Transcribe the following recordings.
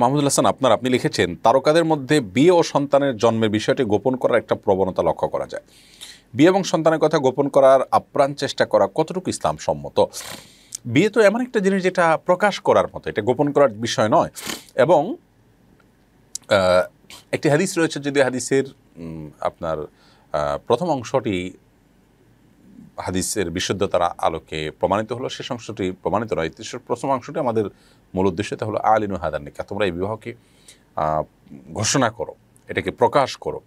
মাহমুদুল হাসান আপনার আপনি লিখেছেন তারকাদের মধ্যে বিয়ে ও সন্তানের জন্মের বিষয়টি গোপন করার একটা প্রবণতা লক্ষ্য করা যায় বিয়ে এবং সন্তানের কথা গোপন করার আপ্রাণ চেষ্টা করা কতটুকু ইসলাম সম্মত বিয়ে তো এমন একটা জিনিস যেটা প্রকাশ করার মতো এটা গোপন করার বিষয় নয় এবং একটি হাদিস রয়েছে যদি হাদিসের আপনার প্রথম অংশটি হাদিসের বিশুদ্ধতার আলোকে প্রমাণিত হলো সে অংশটি প্রমাণিত নয় প্রথম অংশটি আমাদের মূল উদ্দেশ্য তা হলো আলিনু হাদার নিকা তোমরা এই বিবাহকে ঘোষণা করো এটাকে প্রকাশ করো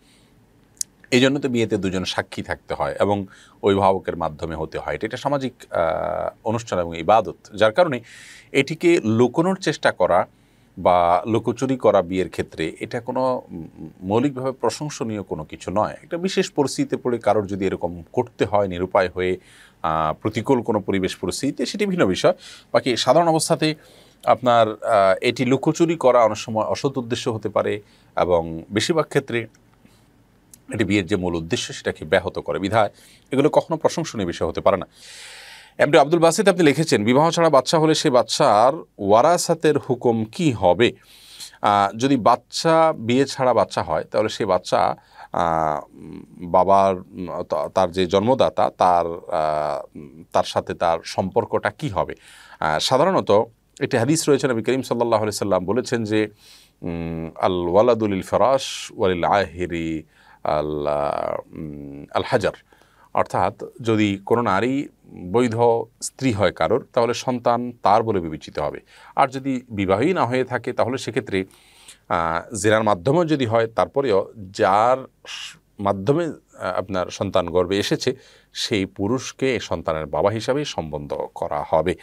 এই জন্য তো বিয়েতে দুজন সাক্ষী থাকতে হয় এবং অভিভাবকের মাধ্যমে হতে হয় এটা সামাজিক অনুষ্ঠান এবং ইবাদত যার কারণে এটিকে লুকোনোর চেষ্টা করা বা লোকচুরি করা বিয়ের ক্ষেত্রে এটা কোনো মৌলিকভাবে প্রশংসনীয় কোনো কিছু নয় একটা বিশেষ পরিস্থিতিতে পড়ে কারোর যদি এরকম করতে হয় নিরুপায় হয়ে প্রতিকূল কোনো পরিবেশ পরিস্থিতিতে সেটি ভিন্ন বিষয় বাকি সাধারণ অবস্থাতে আপনার এটি লুকোচুরি করা অনেক সময় অসৎ উদ্দেশ্য হতে পারে এবং বেশিরভাগ ক্ষেত্রে এটি বিয়ের যে মূল উদ্দেশ্য সেটাকে ব্যাহত করে বিধায় এগুলো কখনো প্রশংসনীয় বিষয় হতে পারে না এমডি আব্দুল বাসিত আপনি লিখেছেন বিবাহ ছাড়া বাচ্চা হলে সেই বাচ্চার ওয়ারাসাতের হুকুম কি হবে যদি বাচ্চা বিয়ে ছাড়া বাচ্চা হয় তাহলে সেই বাচ্চা বাবার তার যে জন্মদাতা তার তার সাথে তার সম্পর্কটা কি হবে সাধারণত একটি হাদিস রয়েছে নবী করিম সাল্লাহ সাল্লাম বলেছেন যে আল ওয়ালাদুল ফরাস ওয়ালিল আহিরি আল আল হাজার অর্থাৎ যদি কোনো নারী বৈধ স্ত্রী হয় কারোর তাহলে সন্তান তার বলে বিবেচিত হবে আর যদি বিবাহই না হয়ে থাকে তাহলে সেক্ষেত্রে জেরার মাধ্যমে যদি হয় তারপরেও যার মাধ্যমে আপনার সন্তান গর্বে এসেছে সেই পুরুষকে সন্তানের বাবা হিসাবে সম্বন্ধ করা হবে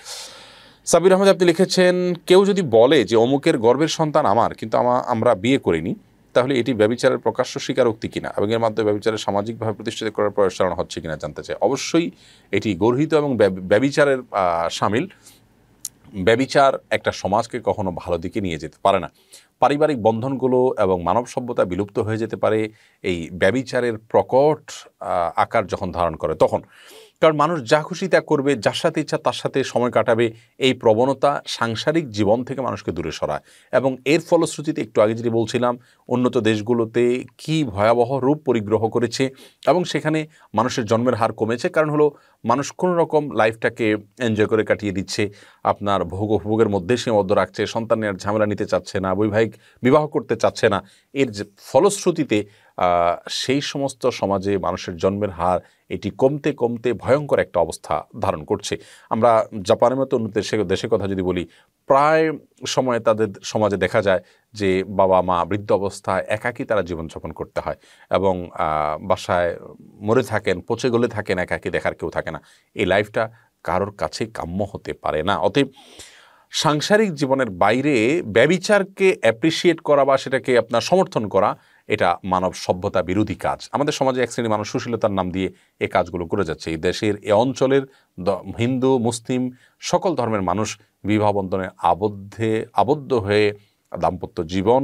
সাবির আহমেদ আপনি লিখেছেন কেউ যদি বলে যে অমুকের গর্বের সন্তান আমার কিন্তু আমরা বিয়ে করিনি তাহলে এটি ব্যবচারের প্রকাশ্য স্বীকারোক্তি কিনা এবং এর মাধ্যমে ব্যবচারের সামাজিকভাবে প্রতিষ্ঠিত করার প্রচারণা হচ্ছে কিনা জানতে চাই অবশ্যই এটি গর্হিত এবং ব্যবিচারের সামিল ব্যবিচার একটা সমাজকে কখনো ভালো দিকে নিয়ে যেতে পারে না পারিবারিক বন্ধনগুলো এবং মানব সভ্যতা বিলুপ্ত হয়ে যেতে পারে এই ব্যবিচারের প্রকট আকার যখন ধারণ করে তখন কারণ মানুষ যা খুশি ত্যাগ করবে যার সাথে ইচ্ছা তার সাথে সময় কাটাবে এই প্রবণতা সাংসারিক জীবন থেকে মানুষকে দূরে সরায় এবং এর ফলশ্রুতিতে একটু আগে যেটি বলছিলাম উন্নত দেশগুলোতে কি ভয়াবহ রূপ পরিগ্রহ করেছে এবং সেখানে মানুষের জন্মের হার কমেছে কারণ হলো মানুষ কোনো রকম লাইফটাকে এনজয় করে কাটিয়ে দিচ্ছে আপনার ভোগ উপভোগের মধ্যে সীমাবদ্ধ রাখছে সন্তানের ঝামেলা নিতে চাচ্ছে না বৈবাহিক বিবাহ করতে চাচ্ছে না এর ফলশ্রুতিতে সেই সমস্ত সমাজে মানুষের জন্মের হার এটি কমতে কমতে ভয়ঙ্কর একটা অবস্থা ধারণ করছে আমরা জাপানের মতো অন্য দেশে দেশের কথা যদি বলি প্রায় সময়ে তাদের সমাজে দেখা যায় যে বাবা মা বৃদ্ধ অবস্থায় একাকী তারা জীবনযাপন করতে হয় এবং বাসায় মরে থাকেন পচে গলে থাকেন একাকী দেখার কেউ থাকে না এই লাইফটা কারোর কাছে কাম্য হতে পারে না অতএব সাংসারিক জীবনের বাইরে ব্যবিচারকে অ্যাপ্রিসিয়েট করা বা সেটাকে আপনার সমর্থন করা এটা মানব সভ্যতা বিরোধী কাজ আমাদের সমাজে এক শ্রেণীর মানুষ সুশীলতার নাম দিয়ে এ কাজগুলো করে যাচ্ছে এই দেশের এ অঞ্চলের হিন্দু মুসলিম সকল ধর্মের মানুষ বিবাহবন্ধনে আবদ্ধে আবদ্ধ হয়ে দাম্পত্য জীবন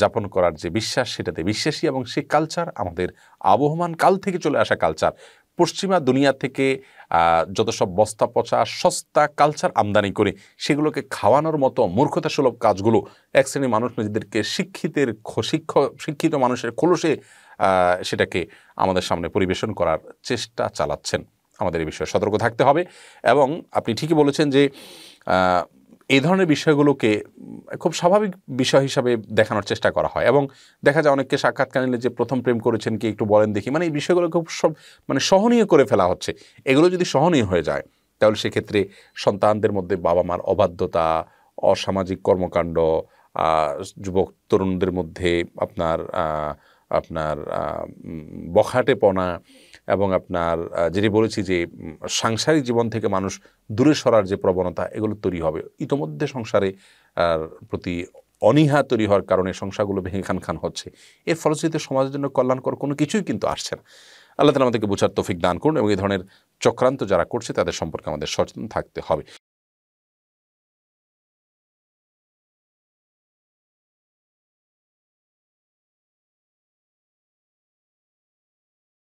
যাপন করার যে বিশ্বাস সেটাতে বিশ্বাসী এবং সেই কালচার আমাদের আবহমান কাল থেকে চলে আসা কালচার পশ্চিমা দুনিয়া থেকে যত সব বস্তা পচা সস্তা কালচার আমদানি করে সেগুলোকে খাওয়ানোর মতো মূর্খতাসুলভ কাজগুলো এক শ্রেণীর মানুষ নিজেদেরকে শিক্ষিতের শিক্ষ শিক্ষিত মানুষের খোলসে সেটাকে আমাদের সামনে পরিবেশন করার চেষ্টা চালাচ্ছেন আমাদের এই বিষয়ে সতর্ক থাকতে হবে এবং আপনি ঠিকই বলেছেন যে এই ধরনের বিষয়গুলোকে খুব স্বাভাবিক বিষয় হিসাবে দেখানোর চেষ্টা করা হয় এবং দেখা যায় অনেককে সাক্ষাৎকার নিলে যে প্রথম প্রেম করেছেন কি একটু বলেন দেখি মানে এই বিষয়গুলো খুব সব মানে সহনীয় করে ফেলা হচ্ছে এগুলো যদি সহনীয় হয়ে যায় তাহলে সেক্ষেত্রে সন্তানদের মধ্যে বাবা মার অবাধ্যতা অসামাজিক কর্মকাণ্ড যুবক তরুণদের মধ্যে আপনার আপনার বখাটে পনা এবং আপনার যেটি বলেছি যে সাংসারিক জীবন থেকে মানুষ দূরে সরার যে প্রবণতা এগুলো তৈরি হবে ইতোমধ্যে সংসারে প্রতি অনীহা তৈরি হওয়ার কারণে সংসারগুলো ভেঙে খান খান হচ্ছে এর ফলশ্রুতিতে সমাজের জন্য কল্যাণকর কোনো কিছুই কিন্তু আসছে না আল্লাহ তালা আমাদেরকে বোঝার তফিক দান করুন এবং এই ধরনের চক্রান্ত যারা করছে তাদের সম্পর্কে আমাদের সচেতন থাকতে হবে